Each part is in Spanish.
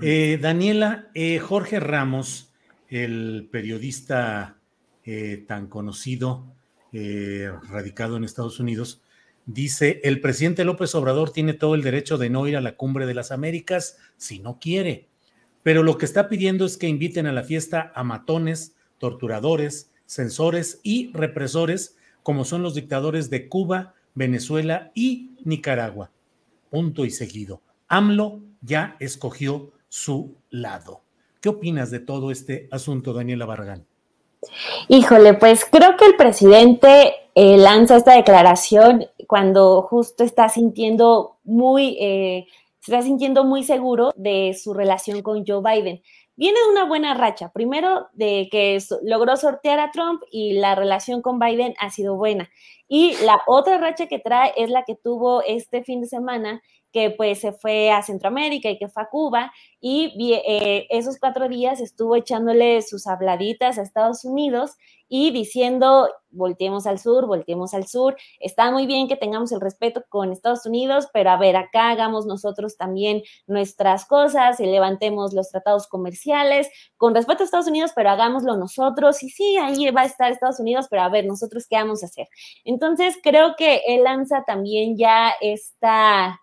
Eh, Daniela, eh, Jorge Ramos, el periodista eh, tan conocido, radicado en Estados Unidos, dice, el presidente López Obrador tiene todo el derecho de no ir a la cumbre de las Américas si no quiere, pero lo que está pidiendo es que inviten a la fiesta a matones, torturadores, censores y represores, como son los dictadores de Cuba, Venezuela y Nicaragua. Punto y seguido. AMLO ya escogió su lado. ¿Qué opinas de todo este asunto, Daniela Barragán? Híjole, pues creo que el presidente eh, lanza esta declaración cuando justo está sintiendo muy, eh, está sintiendo muy seguro de su relación con Joe Biden. Viene de una buena racha, primero de que logró sortear a Trump y la relación con Biden ha sido buena. Y la otra racha que trae es la que tuvo este fin de semana que pues se fue a Centroamérica y que fue a Cuba y eh, esos cuatro días estuvo echándole sus habladitas a Estados Unidos y diciendo volteemos al sur, volteemos al sur, está muy bien que tengamos el respeto con Estados Unidos, pero a ver, acá hagamos nosotros también nuestras cosas, y levantemos los tratados comerciales con respeto a Estados Unidos, pero hagámoslo nosotros y sí, ahí va a estar Estados Unidos, pero a ver, nosotros qué vamos a hacer. Entonces creo que el lanza también ya está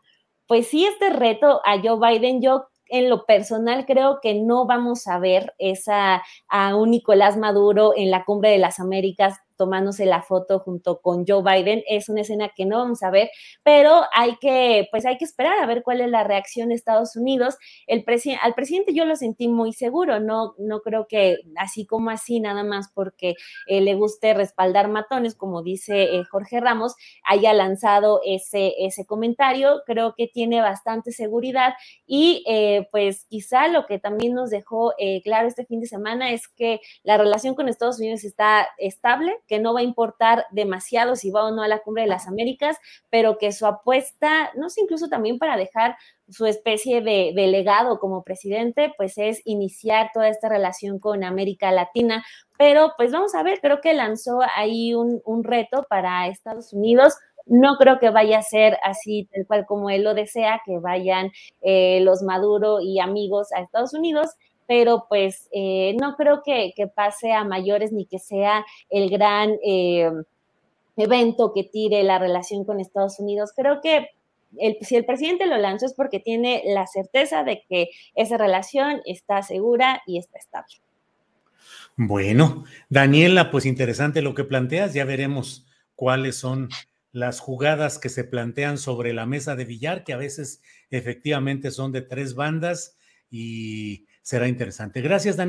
pues sí, este reto a Joe Biden, yo en lo personal creo que no vamos a ver esa a un Nicolás Maduro en la cumbre de las Américas tomándose la foto junto con Joe Biden. Es una escena que no vamos a ver, pero hay que, pues hay que esperar a ver cuál es la reacción de Estados Unidos. El al presidente yo lo sentí muy seguro, no, no creo que así como así, nada más porque eh, le guste respaldar matones, como dice eh, Jorge Ramos, haya lanzado ese, ese comentario. Creo que tiene bastante seguridad y eh, pues quizá lo que también nos dejó claro este fin de semana es que la relación con Estados Unidos está estable, que no va a importar demasiado si va o no a la cumbre de las Américas, pero que su apuesta, no sé, incluso también para dejar su especie de, legado como presidente, pues es iniciar toda esta relación con América Latina. Pero pues vamos a ver, creo que lanzó ahí un, reto para Estados Unidos no creo que vaya a ser así tal cual como él lo desea, que vayan eh, los Maduro y amigos a Estados Unidos, pero pues eh, no creo que, pase a mayores ni que sea el gran eh, evento que tire la relación con Estados Unidos. Creo que si el presidente lo lanzó es porque tiene la certeza de que esa relación está segura y está estable. Bueno, Daniela, pues interesante lo que planteas, ya veremos cuáles son las jugadas que se plantean sobre la mesa de billar, que a veces efectivamente son de tres bandas y será interesante. Gracias, Daniel.